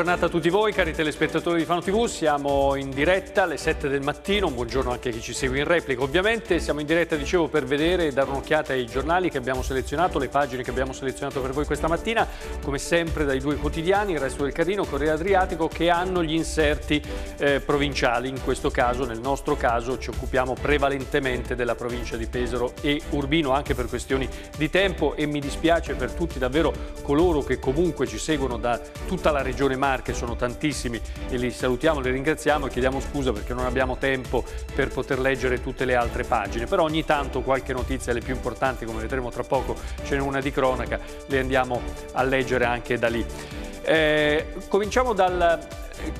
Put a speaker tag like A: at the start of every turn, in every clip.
A: giornata a tutti voi, cari telespettatori di Fano TV. Siamo in diretta alle 7 del mattino. buongiorno anche a chi ci segue in replica. Ovviamente siamo in diretta, dicevo, per vedere e dare un'occhiata ai giornali che abbiamo selezionato, le pagine che abbiamo selezionato per voi questa mattina. Come sempre dai due quotidiani, il resto del Carino, Corriere Adriatico, che hanno gli inserti eh, provinciali. In questo caso, nel nostro caso, ci occupiamo prevalentemente della provincia di Pesaro e Urbino, anche per questioni di tempo e mi dispiace per tutti davvero coloro che comunque ci seguono da tutta la regione Marche Marche, sono tantissimi e li salutiamo, li ringraziamo e chiediamo scusa perché non abbiamo tempo per poter leggere tutte le altre pagine, però ogni tanto qualche notizia, le più importanti come vedremo tra poco, ce n'è una di cronaca, le andiamo a leggere anche da lì. Eh, cominciamo dal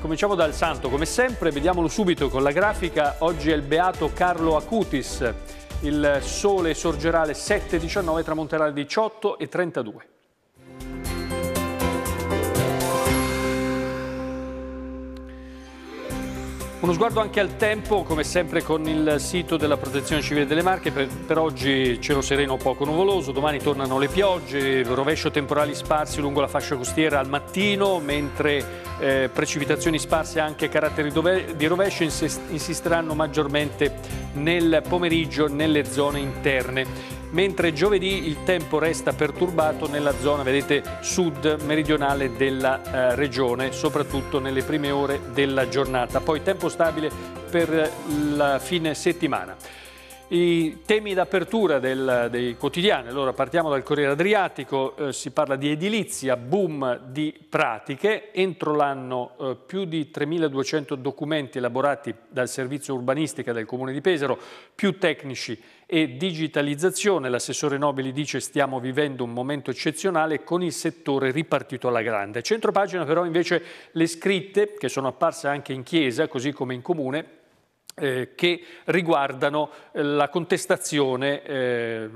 A: cominciamo dal santo, come sempre vediamolo subito con la grafica, oggi è il beato Carlo Acutis, il sole sorgerà alle 7.19 tramonterà alle 18.32. Uno sguardo anche al tempo, come sempre con il sito della Protezione Civile delle Marche, per, per oggi cielo sereno poco nuvoloso, domani tornano le piogge, rovescio temporali sparsi lungo la fascia costiera al mattino, mentre eh, precipitazioni sparse anche a caratteri di rovescio insisteranno maggiormente nel pomeriggio nelle zone interne mentre giovedì il tempo resta perturbato nella zona, vedete, sud meridionale della eh, regione, soprattutto nelle prime ore della giornata. Poi tempo stabile per la fine settimana. I temi d'apertura dei quotidiani, allora partiamo dal Corriere Adriatico, eh, si parla di edilizia, boom di pratiche, entro l'anno eh, più di 3.200 documenti elaborati dal servizio urbanistica del Comune di Pesaro, più tecnici e digitalizzazione, l'assessore Nobili dice stiamo vivendo un momento eccezionale con il settore ripartito alla grande. Centro pagina però invece le scritte che sono apparse anche in chiesa, così come in comune, eh, che riguardano eh, la contestazione eh,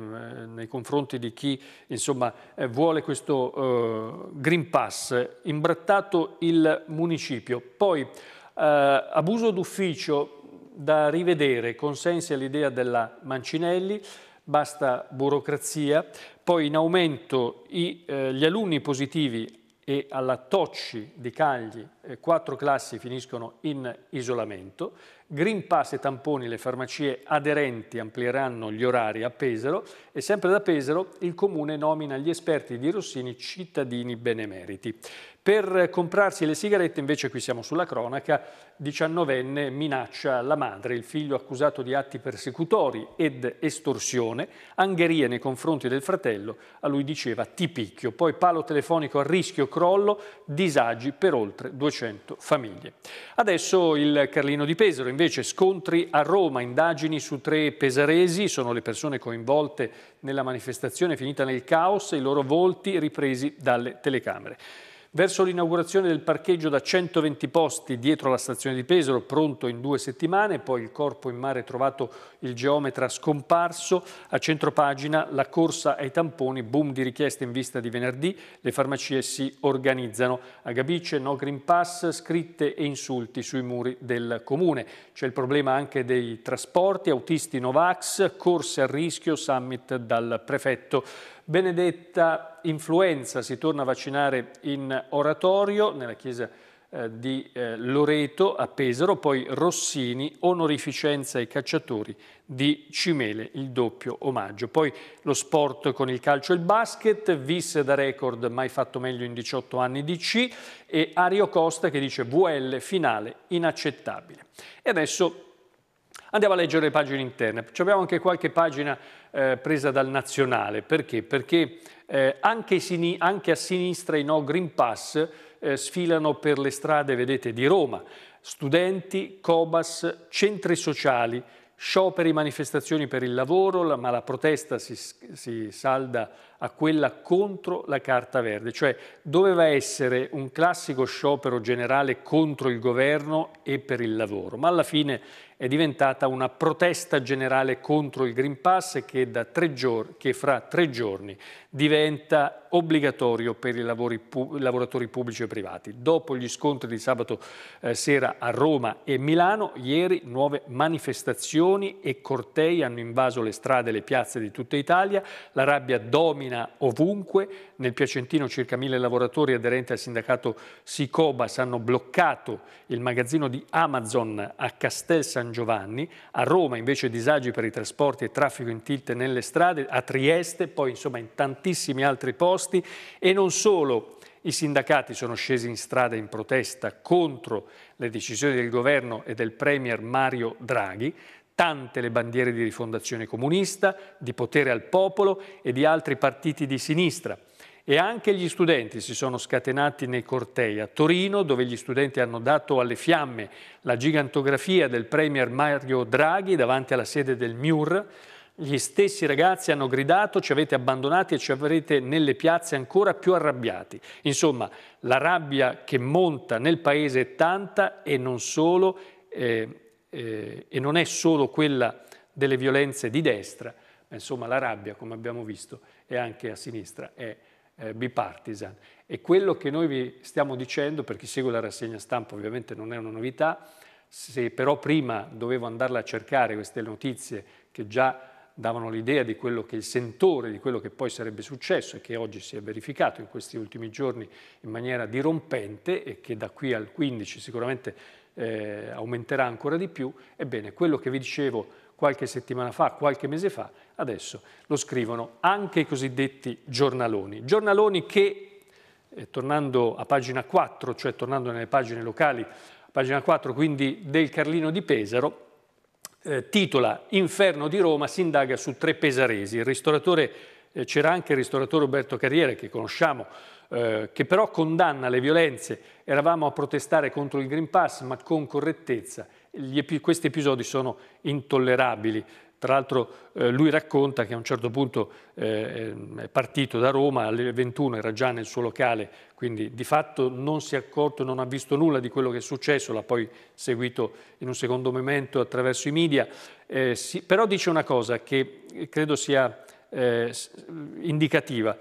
A: nei confronti di chi insomma, eh, vuole questo eh, Green Pass, imbrattato il municipio. Poi abuso d'ufficio da rivedere, consensi all'idea della Mancinelli, basta burocrazia, poi in aumento i, gli alunni positivi e alla Tocci di Cagli eh, quattro classi finiscono in isolamento, Green Pass e tamponi le farmacie aderenti amplieranno gli orari a Pesaro e sempre da Pesaro il comune nomina gli esperti di Rossini cittadini benemeriti. Per comprarsi le sigarette, invece qui siamo sulla cronaca, 19enne minaccia la madre, il figlio accusato di atti persecutori ed estorsione, angherie nei confronti del fratello, a lui diceva ti picchio, poi palo telefonico a rischio crollo, disagi per oltre 200 famiglie. Adesso il Carlino di Pesaro, invece scontri a Roma, indagini su tre pesaresi, sono le persone coinvolte nella manifestazione finita nel caos, i loro volti ripresi dalle telecamere. Verso l'inaugurazione del parcheggio da 120 posti dietro la stazione di Pesaro, pronto in due settimane, poi il corpo in mare trovato il geometra scomparso, a centropagina la corsa ai tamponi, boom di richieste in vista di venerdì, le farmacie si organizzano. A Gabice no Green Pass, scritte e insulti sui muri del comune. C'è il problema anche dei trasporti, autisti Novax, corse a rischio, summit dal prefetto. Benedetta influenza, si torna a vaccinare in oratorio nella chiesa eh, di eh, Loreto a Pesaro, poi Rossini, onorificenza ai cacciatori di Cimele, il doppio omaggio. Poi lo sport con il calcio e il basket, visse da record mai fatto meglio in 18 anni di C e Ario Costa che dice VL finale inaccettabile. E adesso Andiamo a leggere le pagine interne. Ci abbiamo anche qualche pagina eh, presa dal Nazionale. Perché? Perché eh, anche, anche, a sinistra i no Green Pass eh, sfilano per le strade, vedete, di Roma. Studenti, Cobas, centri sociali, scioperi, manifestazioni per il lavoro, la, ma la protesta si, si salda a quella contro la Carta Verde, cioè doveva essere un classico sciopero generale contro il governo e per il lavoro, ma alla fine è diventata una protesta generale contro il Green Pass che, che fra tre giorni diventa obbligatorio per i lavoratori pubblici e privati. Dopo gli scontri di sabato eh, sera a Roma e Milano, ieri nuove manifestazioni e cortei hanno invaso le strade e le piazze di tutta Italia, la rabbia domina piena ovunque, nel Piacentino circa mille lavoratori aderenti al sindacato Sicobas hanno bloccato il magazzino di Amazon a Castel San Giovanni, a Roma invece disagi per i trasporti e traffico in tilt nelle strade, a Trieste, poi insomma in tantissimi altri posti e non solo. I sindacati sono scesi in strada in protesta contro le decisioni del governo e del premier Mario Draghi. Tante le bandiere di rifondazione comunista, di potere al popolo e di altri partiti di sinistra. E anche gli studenti si sono scatenati nei cortei a Torino, dove gli studenti hanno dato alle fiamme la gigantografia del premier Mario Draghi davanti alla sede del MIUR. Gli stessi ragazzi hanno gridato ci avete abbandonati e ci avrete nelle piazze ancora più arrabbiati. Insomma, la rabbia che monta nel paese è tanta e non solo. Eh, eh, e non è solo quella delle violenze di destra, ma insomma la rabbia, come abbiamo visto, è anche a sinistra, è eh, bipartisan. E quello che noi vi stiamo dicendo, per chi segue la rassegna stampa ovviamente non è una novità, se però prima dovevo andarla a cercare queste notizie che già davano l'idea di quello che il sentore di quello che poi sarebbe successo e che oggi si è verificato in questi ultimi giorni in maniera dirompente e che da qui al 15 sicuramente eh, aumenterà ancora di più, ebbene quello che vi dicevo qualche settimana fa, qualche mese fa, adesso lo scrivono anche i cosiddetti giornaloni. Giornaloni che, eh, tornando a pagina 4, cioè tornando nelle pagine locali, pagina 4 quindi del Carlino di Pesaro, eh, titola Inferno di Roma si indaga su tre pesaresi. Il ristoratore eh, c'era anche il ristoratore Roberto Carriere che conosciamo, eh, che però condanna le violenze. Eravamo a protestare contro il Green Pass, ma con correttezza. Epi questi episodi sono intollerabili. Tra l'altro eh, lui racconta che a un certo punto eh, ehm, è partito da Roma, alle 21 era già nel suo locale, quindi di fatto non si è accorto, non ha visto nulla di quello che è successo, l'ha poi seguito in un secondo momento attraverso i media. Eh, si, però dice una cosa che credo sia eh, indicativa.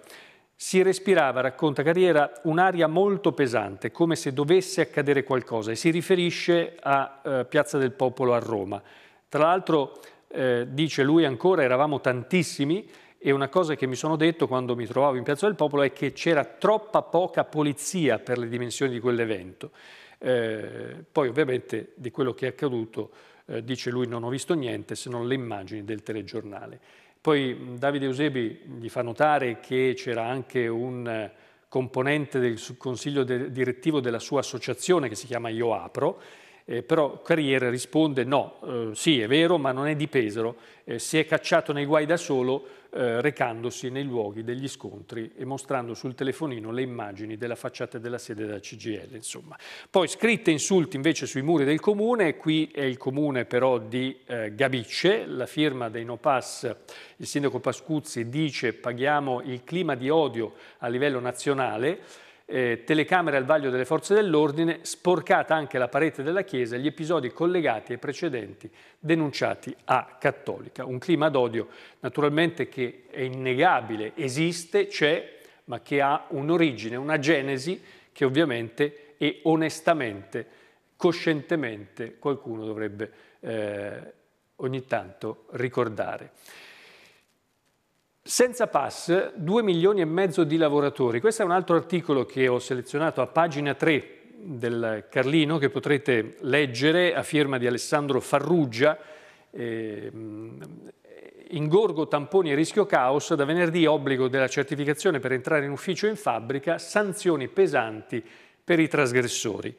A: Si respirava, racconta Carriera, un'aria molto pesante, come se dovesse accadere qualcosa e si riferisce a eh, Piazza del Popolo a Roma. Tra l'altro, eh, dice lui ancora, eravamo tantissimi e una cosa che mi sono detto quando mi trovavo in Piazza del Popolo è che c'era troppa poca polizia per le dimensioni di quell'evento. Eh, poi ovviamente di quello che è accaduto, eh, dice lui, non ho visto niente se non le immagini del telegiornale. Poi Davide Eusebi gli fa notare che c'era anche un eh, componente del consiglio direttivo della sua associazione che si chiama Io Apro eh, però Carriere risponde no, eh, sì è vero ma non è di Pesaro, eh, si è cacciato nei guai da solo eh, recandosi nei luoghi degli scontri e mostrando sul telefonino le immagini della facciata della sede della CGL. Insomma. Poi scritte insulti invece sui muri del comune, qui è il comune però di eh, Gabicce, la firma dei No Pass, il sindaco Pascuzzi dice paghiamo il clima di odio a livello nazionale, eh, telecamere al vaglio delle forze dell'ordine, sporcata anche la parete della chiesa gli episodi collegati ai precedenti denunciati a Cattolica. Un clima d'odio naturalmente che è innegabile, esiste, c'è, ma che ha un'origine, una genesi che ovviamente e onestamente, coscientemente qualcuno dovrebbe eh, ogni tanto ricordare. Senza pass, 2 milioni e mezzo di lavoratori. Questo è un altro articolo che ho selezionato a pagina 3 del Carlino che potrete leggere a firma di Alessandro Farrugia. Eh, ingorgo, tamponi e rischio caos, da venerdì obbligo della certificazione per entrare in ufficio e in fabbrica, sanzioni pesanti per i trasgressori.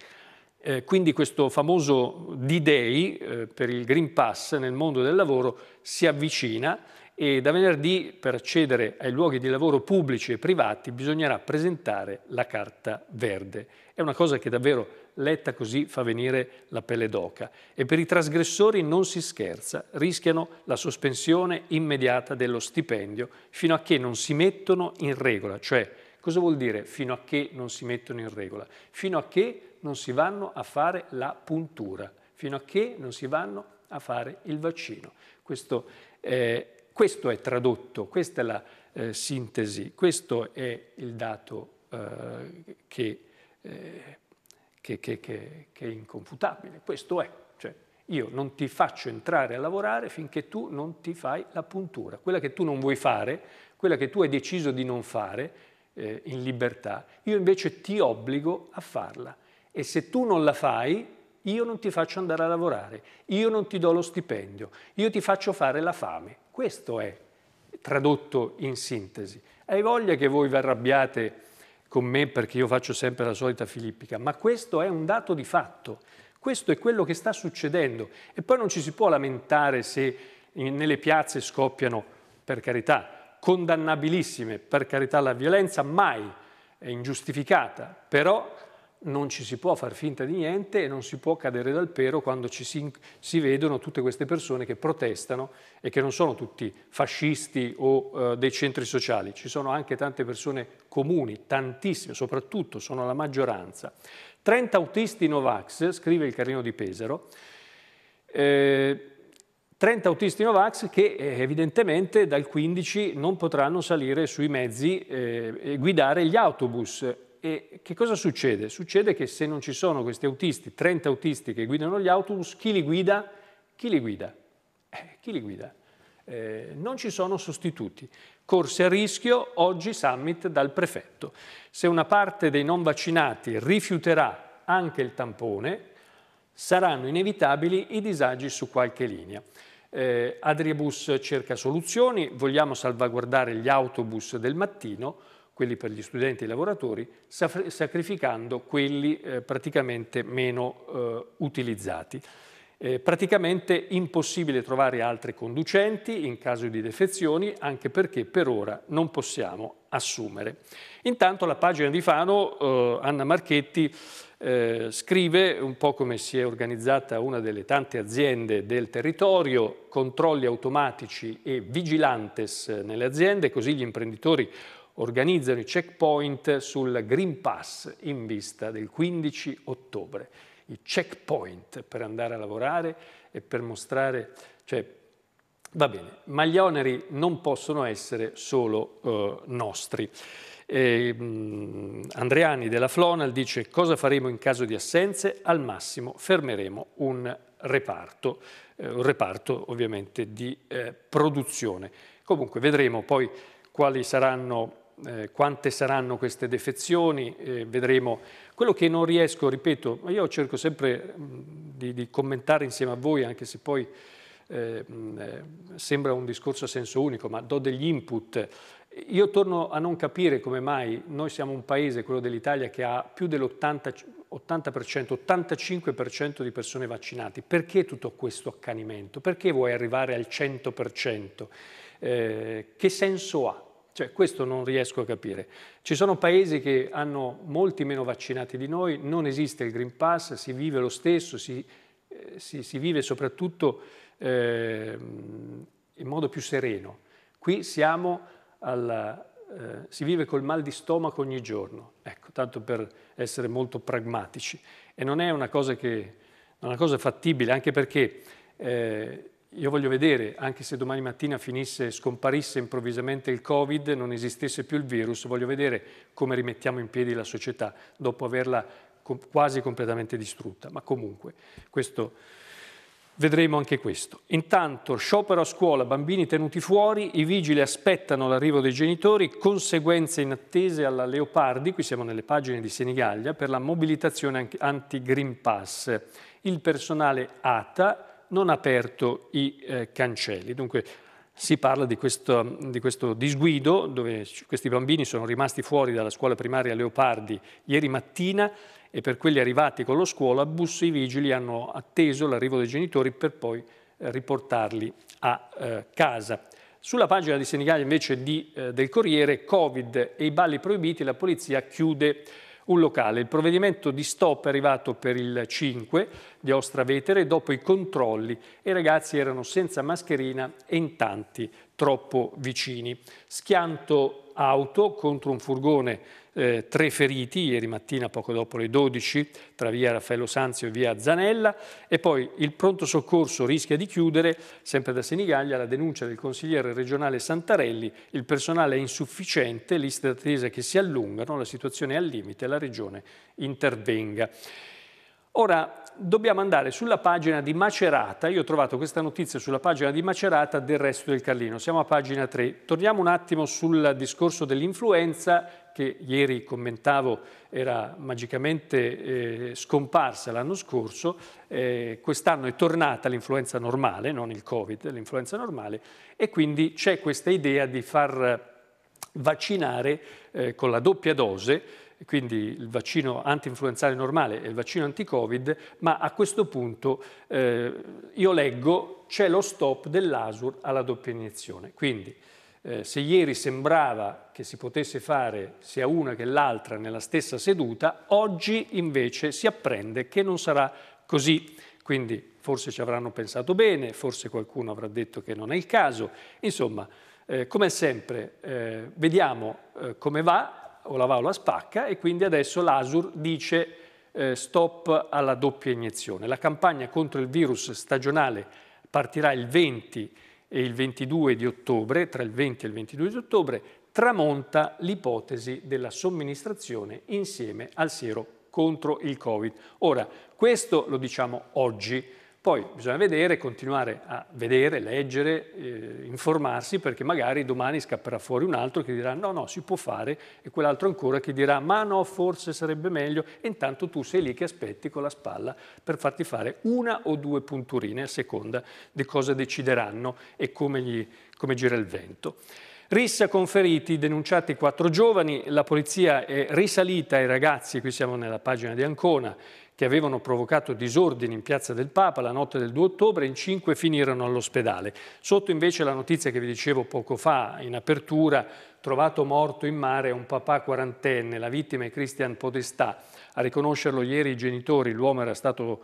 A: Eh, quindi questo famoso D-Day eh, per il Green Pass nel mondo del lavoro si avvicina e da venerdì per accedere ai luoghi di lavoro pubblici e privati bisognerà presentare la carta verde. È una cosa che davvero letta così fa venire la pelle d'oca e per i trasgressori non si scherza, rischiano la sospensione immediata dello stipendio fino a che non si mettono in regola, cioè cosa vuol dire fino a che non si mettono in regola? Fino a che non si vanno a fare la puntura, fino a che non si vanno a fare il vaccino. Questo eh, questo è tradotto, questa è la eh, sintesi, questo è il dato eh, che, eh, che, che, che, è inconfutabile, questo è. Cioè, io non ti faccio entrare a lavorare finché tu non ti fai la puntura, quella che tu non vuoi fare, quella che tu hai deciso di non fare eh, in libertà, io invece ti obbligo a farla e se tu non la fai io non ti faccio andare a lavorare, io non ti do lo stipendio, io ti faccio fare la fame questo è tradotto in sintesi. Hai voglia che voi vi arrabbiate con me perché io faccio sempre la solita filippica, ma questo è un dato di fatto. Questo è quello che sta succedendo. E poi non ci si può lamentare se nelle piazze scoppiano, per carità, condannabilissime, per carità, la violenza mai è ingiustificata, però non ci si può far finta di niente e non si può cadere dal pero quando ci si, si vedono tutte queste persone che protestano e che non sono tutti fascisti o eh, dei centri sociali, ci sono anche tante persone comuni, tantissime, soprattutto sono la maggioranza. 30 autisti Novax, scrive il Carino di Pesaro, eh, 30 autisti Novax che eh, evidentemente dal 15 non potranno salire sui mezzi eh, e guidare gli autobus e che cosa succede? Succede che se non ci sono questi autisti, 30 autisti che guidano gli autobus, chi li guida? Chi li guida? Eh, chi li guida? Eh, non ci sono sostituti. Corse a rischio, oggi summit dal prefetto. Se una parte dei non vaccinati rifiuterà anche il tampone, saranno inevitabili i disagi su qualche linea. Eh, Adriabus cerca soluzioni, vogliamo salvaguardare gli autobus del mattino, quelli per gli studenti e i lavoratori, sacrificando quelli eh, praticamente meno eh, utilizzati. praticamente impossibile trovare altri conducenti in caso di defezioni, anche perché per ora non possiamo assumere. Intanto la pagina di Fano, eh, Anna Marchetti, scrive un po' come si è organizzata una delle tante aziende del territorio, controlli automatici e vigilantes nelle aziende, così gli imprenditori organizzano i checkpoint sul Green Pass in vista del 15 ottobre. I checkpoint per andare a lavorare e per mostrare... Cioè, va bene, ma gli oneri non possono essere solo eh, nostri. E, um, Andreani della Flonal dice cosa faremo in caso di assenze? Al massimo fermeremo un reparto, eh, un reparto ovviamente di eh, produzione. Comunque vedremo poi quali saranno eh, quante saranno queste defezioni, eh, vedremo. Quello che non riesco, ripeto, ma io cerco sempre mm, di, di, commentare insieme a voi, anche se poi eh, mm, eh, sembra un discorso a senso unico, ma do degli input. Io torno a non capire come mai noi siamo un paese, quello dell'Italia, che ha più dell'80%, 85% di persone vaccinate. Perché tutto questo accanimento? Perché vuoi arrivare al 100%? Eh, che senso ha? Cioè, questo non riesco a capire. Ci sono paesi che hanno molti meno vaccinati di noi, non esiste il Green Pass, si vive lo stesso, si, eh, si, si vive soprattutto eh, in modo più sereno. Qui siamo alla, eh, si vive col mal di stomaco ogni giorno, ecco, tanto per essere molto pragmatici. E non è una cosa, che, una cosa fattibile, anche perché eh, io voglio vedere, anche se domani mattina finisse, scomparisse improvvisamente il Covid, non esistesse più il virus, voglio vedere come rimettiamo in piedi la società dopo averla quasi completamente distrutta. Ma comunque, questo, vedremo anche questo. Intanto, sciopero a scuola, bambini tenuti fuori, i vigili aspettano l'arrivo dei genitori, conseguenze inattese alla Leopardi, qui siamo nelle pagine di Senigallia, per la mobilitazione anti-Green Pass. Il personale ATA non aperto i eh, cancelli. Dunque si parla di questo, di questo, disguido dove questi bambini sono rimasti fuori dalla scuola primaria Leopardi ieri mattina e per quelli arrivati con lo scuolabus i vigili hanno atteso l'arrivo dei genitori per poi eh, riportarli a eh, casa. Sulla pagina di Senigallia invece di, eh, del Corriere, Covid e i balli proibiti, la polizia chiude un locale. Il provvedimento di stop è arrivato per il 5 di Ostravetere dopo i controlli e i ragazzi erano senza mascherina e in tanti troppo vicini. Schianto auto contro un furgone eh, tre feriti ieri mattina poco dopo le 12 tra via Raffaello Sanzio e via Zanella e poi il pronto soccorso rischia di chiudere, sempre da Senigallia, la denuncia del consigliere regionale Santarelli, il personale è insufficiente, liste d'attesa che si allungano, la situazione è al limite, la regione intervenga. Ora dobbiamo andare sulla pagina di Macerata, io ho trovato questa notizia sulla pagina di Macerata del resto del Carlino, siamo a pagina 3. Torniamo un attimo sul discorso dell'influenza che ieri commentavo era magicamente eh, scomparsa l'anno scorso, eh, quest'anno è tornata l'influenza normale, non il Covid, l'influenza normale, e quindi c'è questa idea di far vaccinare eh, con la doppia dose, quindi il vaccino anti-influenzale normale e il vaccino anti-Covid, ma a questo punto eh, io leggo c'è lo stop dell'ASUR alla doppia iniezione. Quindi eh, se ieri sembrava che si potesse fare sia una che l'altra nella stessa seduta, oggi invece si apprende che non sarà così. Quindi forse ci avranno pensato bene, forse qualcuno avrà detto che non è il caso. Insomma, eh, come sempre, eh, vediamo eh, come va, o la va o la spacca, e quindi adesso l'ASUR dice eh, stop alla doppia iniezione. La campagna contro il virus stagionale partirà il 20 e il 22 di ottobre, tra il 20 e il 22 di ottobre, tramonta l'ipotesi della somministrazione insieme al siero contro il Covid. Ora, questo lo diciamo oggi, poi bisogna vedere, continuare a vedere, leggere, eh, informarsi, perché magari domani scapperà fuori un altro che dirà no, no, si può fare, e quell'altro ancora che dirà ma no, forse sarebbe meglio, e intanto tu sei lì che aspetti con la spalla per farti fare una o due punturine a seconda di cosa decideranno e come, gli, come gira il vento. Rissa con feriti, denunciati quattro giovani, la polizia è risalita ai ragazzi, qui siamo nella pagina di Ancona, che avevano provocato disordini in Piazza del Papa la notte del 2 ottobre, in cinque finirono all'ospedale. Sotto invece la notizia che vi dicevo poco fa in apertura, trovato morto in mare un papà quarantenne, la vittima è Christian Podestà. A riconoscerlo ieri i genitori, l'uomo era stato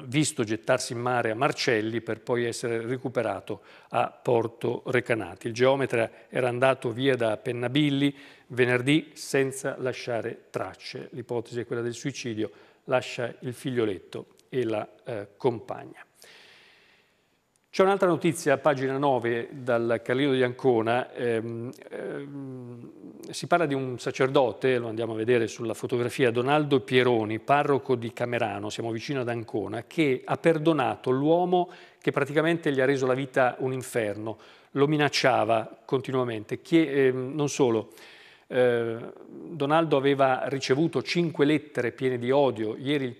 A: visto gettarsi in mare a Marcelli per poi essere recuperato a Porto Recanati. Il geometra era andato via da Pennabilli venerdì senza lasciare tracce. L'ipotesi è quella del suicidio lascia il figlioletto e la eh, compagna. C'è un'altra notizia a pagina 9 dal Carlino di Ancona, ehm, ehm, si parla di un sacerdote, lo andiamo a vedere sulla fotografia, Donaldo Pieroni, parroco di Camerano, siamo vicino ad Ancona, che ha perdonato l'uomo che praticamente gli ha reso la vita un inferno, lo minacciava continuamente, che, ehm, non solo, eh, Donaldo aveva ricevuto cinque lettere piene di odio, ieri,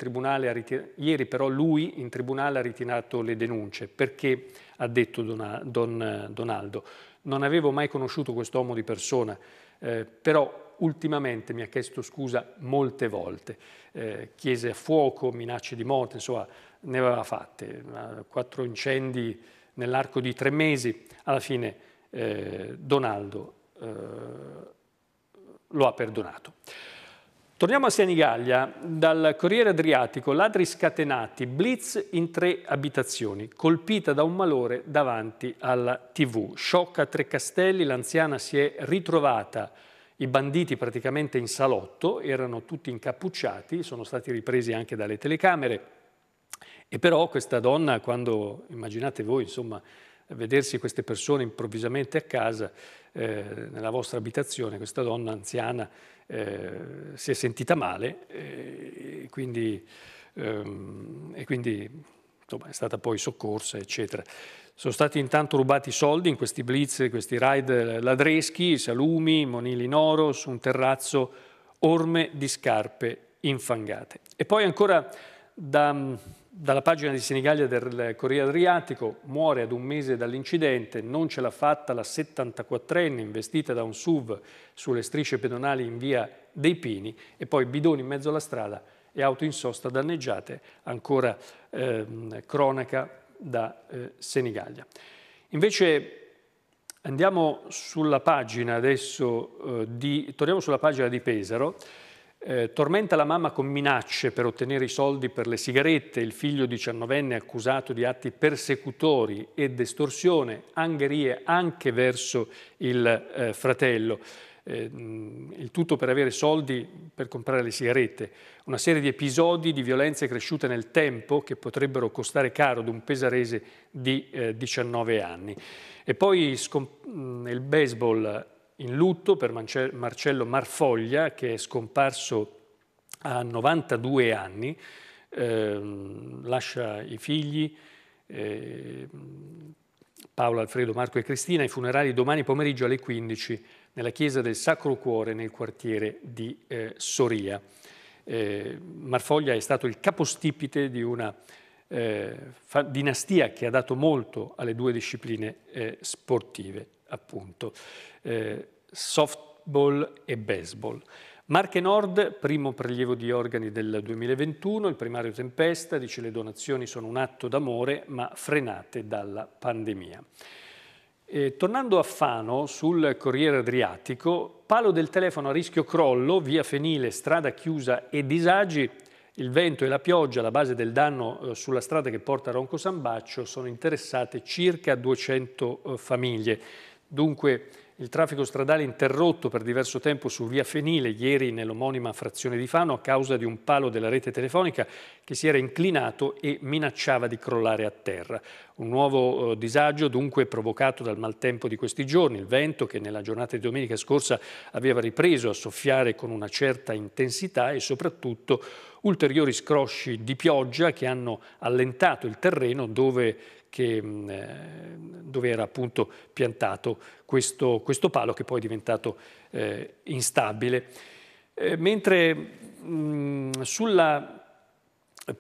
A: ieri, però lui in tribunale ha ritirato le denunce, perché ha detto Don, Don, Donaldo, non avevo mai conosciuto quest'uomo di persona, eh, però ultimamente mi ha chiesto scusa molte volte, eh, chiese a fuoco, minacce di morte, insomma ne aveva fatte, quattro incendi nell'arco di tre mesi, alla fine eh, Donaldo eh, lo ha perdonato. Torniamo a Senigallia, dal Corriere Adriatico, ladri scatenati, blitz in tre abitazioni, colpita da un malore davanti alla TV. Sciocca a Tre Castelli, l'anziana si è ritrovata, i banditi praticamente in salotto, erano tutti incappucciati, sono stati ripresi anche dalle telecamere. E però questa donna, quando immaginate voi, insomma, vedersi queste persone improvvisamente a casa, eh, nella vostra abitazione, questa donna anziana eh, si è sentita male eh, e quindi, ehm, e quindi insomma, è stata poi soccorsa, eccetera. Sono stati intanto rubati soldi in questi blitz, questi raid ladreschi, salumi, monili in oro, su un terrazzo, orme di scarpe infangate. E poi ancora da dalla pagina di Senigallia del Corriere Adriatico, muore ad un mese dall'incidente, non ce l'ha fatta la 74enne investita da un SUV sulle strisce pedonali in via dei Pini e poi bidoni in mezzo alla strada e auto in sosta danneggiate, ancora ehm, cronaca da eh, Senigallia. Invece andiamo sulla pagina adesso, eh, di, torniamo sulla pagina di Pesaro, eh, tormenta la mamma con minacce per ottenere i soldi per le sigarette, il figlio diciannovenne accusato di atti persecutori e estorsione, angherie anche verso il eh, fratello. Eh, il tutto per avere soldi per comprare le sigarette. Una serie di episodi di violenze cresciute nel tempo che potrebbero costare caro ad un pesarese di 19 eh, anni. E poi il baseball in lutto per Marcello Marfoglia che è scomparso a 92 anni, eh, lascia i figli eh, Paolo, Alfredo, Marco e Cristina ai funerali domani pomeriggio alle 15 nella chiesa del Sacro Cuore nel quartiere di eh, Soria. Eh, Marfoglia è stato il capostipite di una eh, dinastia che ha dato molto alle due discipline eh, sportive appunto, eh, softball e baseball. Marche Nord, primo prelievo di organi del 2021, il primario Tempesta dice le donazioni sono un atto d'amore ma frenate dalla pandemia. E, tornando a Fano, sul Corriere Adriatico, palo del telefono a rischio crollo, via Fenile, strada chiusa e disagi, il vento e la pioggia, la base del danno eh, sulla strada che porta a Ronco Sambaccio, sono interessate circa 200 eh, famiglie. Dunque il traffico stradale interrotto per diverso tempo su via Fenile ieri nell'omonima frazione di Fano a causa di un palo della rete telefonica che si era inclinato e minacciava di crollare a terra. Un nuovo eh, disagio dunque provocato dal maltempo di questi giorni, il vento che nella giornata di domenica scorsa aveva ripreso a soffiare con una certa intensità e soprattutto ulteriori scrosci di pioggia che hanno allentato il terreno dove che mm, eh, dove era appunto piantato questo, questo palo che poi è diventato eh, instabile. Eh, mentre mh, sulla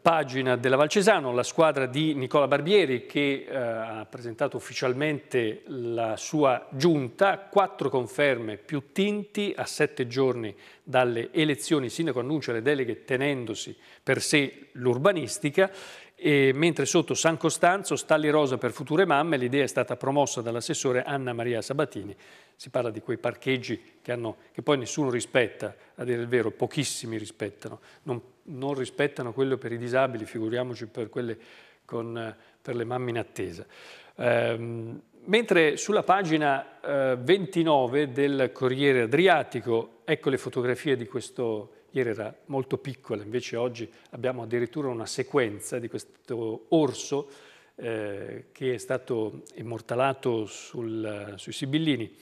A: pagina della Valcesano, la squadra di Nicola Barbieri che eh, ha presentato ufficialmente la sua giunta, quattro conferme più tinti a sette giorni dalle elezioni, il sindaco annuncia le deleghe tenendosi per sé l'urbanistica e, mentre sotto San Costanzo, Stalli Rosa per future mamme, l'idea è stata promossa dall'assessore Anna Maria Sabatini. Si parla di quei parcheggi che, hanno, che, poi nessuno rispetta, a dire il vero, pochissimi rispettano. Non, non rispettano quello per i disabili, figuriamoci per, con, per le mamme in attesa. Ehm, mentre sulla pagina eh, 29 del Corriere Adriatico, ecco le fotografie di questo ieri era molto piccola, invece oggi abbiamo addirittura una sequenza di questo orso eh, che è stato immortalato sul, sui sibillini.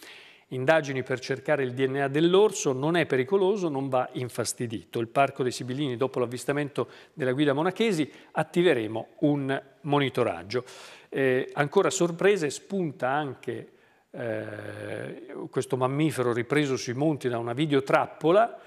A: Indagini per cercare il DNA dell'orso, non è pericoloso, non va infastidito. Il Parco dei Sibillini, dopo l'avvistamento della guida Monachesi, attiveremo un monitoraggio. Eh, ancora sorprese spunta anche eh, questo mammifero ripreso sui monti da una videotrappola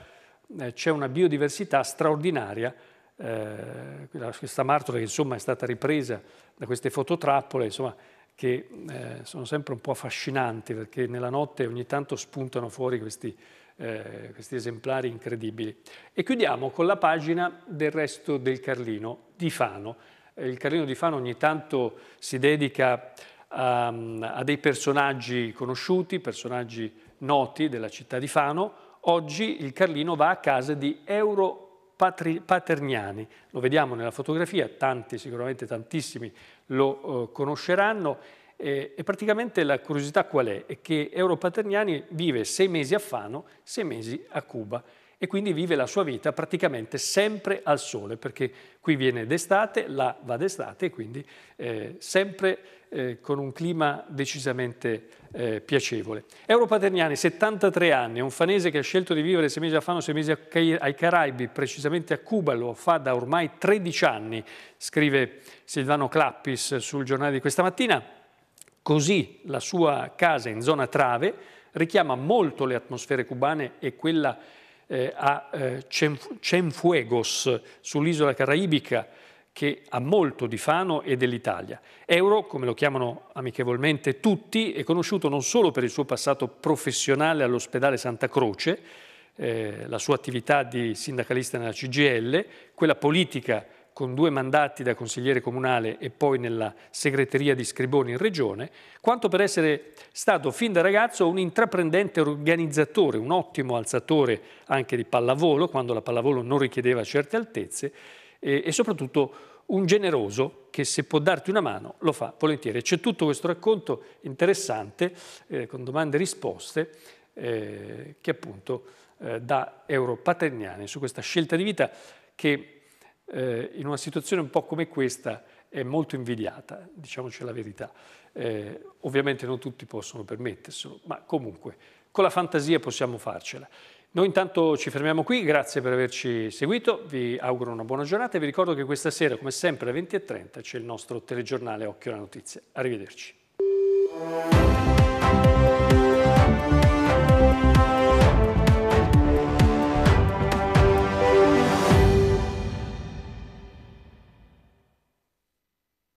A: eh, c'è una biodiversità straordinaria, eh, questa martola che insomma è stata ripresa da queste fototrappole, insomma, che eh, sono sempre un po' affascinanti perché nella notte ogni tanto spuntano fuori questi, eh, questi, esemplari incredibili. E chiudiamo con la pagina del resto del Carlino di Fano. Eh, il Carlino di Fano ogni tanto si dedica a, a dei personaggi conosciuti, personaggi noti della città di Fano, Oggi il Carlino va a casa di Euro Paterniani, lo vediamo nella fotografia, tanti, sicuramente tantissimi lo eh, conosceranno eh, e praticamente la curiosità qual è? È che Euro Paterniani vive sei mesi a Fano, sei mesi a Cuba e quindi vive la sua vita praticamente sempre al sole, perché qui viene d'estate, là va d'estate e quindi eh, sempre eh, con un clima decisamente eh, piacevole. Euro Paterniani, 73 anni, è un fanese che ha scelto di vivere sei mesi a Fano, sei mesi ai Caraibi, precisamente a Cuba, lo fa da ormai 13 anni, scrive Silvano Clappis sul giornale di questa mattina. Così la sua casa in zona Trave richiama molto le atmosfere cubane e quella eh, a eh, Cienfuegos sull'isola caraibica che ha molto di Fano e dell'Italia. Euro, come lo chiamano amichevolmente tutti, è conosciuto non solo per il suo passato professionale all'ospedale Santa Croce, eh, la sua attività di sindacalista nella CGL, quella politica con due mandati da consigliere comunale e poi nella segreteria di Scriboni in regione, quanto per essere stato fin da ragazzo un intraprendente organizzatore, un ottimo alzatore anche di pallavolo, quando la pallavolo non richiedeva certe altezze, e, e soprattutto un generoso che se può darti una mano lo fa volentieri. C'è tutto questo racconto interessante eh, con domande e risposte eh, che appunto eh, da Europaterniani su questa scelta di vita che eh, in una situazione un po' come questa è molto invidiata, diciamoci la verità. Eh, ovviamente non tutti possono permetterselo, ma comunque con la fantasia possiamo farcela. Noi intanto ci fermiamo qui, grazie per averci seguito, vi auguro una buona giornata e vi ricordo che questa sera, come sempre alle 20.30, c'è il nostro telegiornale Occhio alla Notizia. Arrivederci.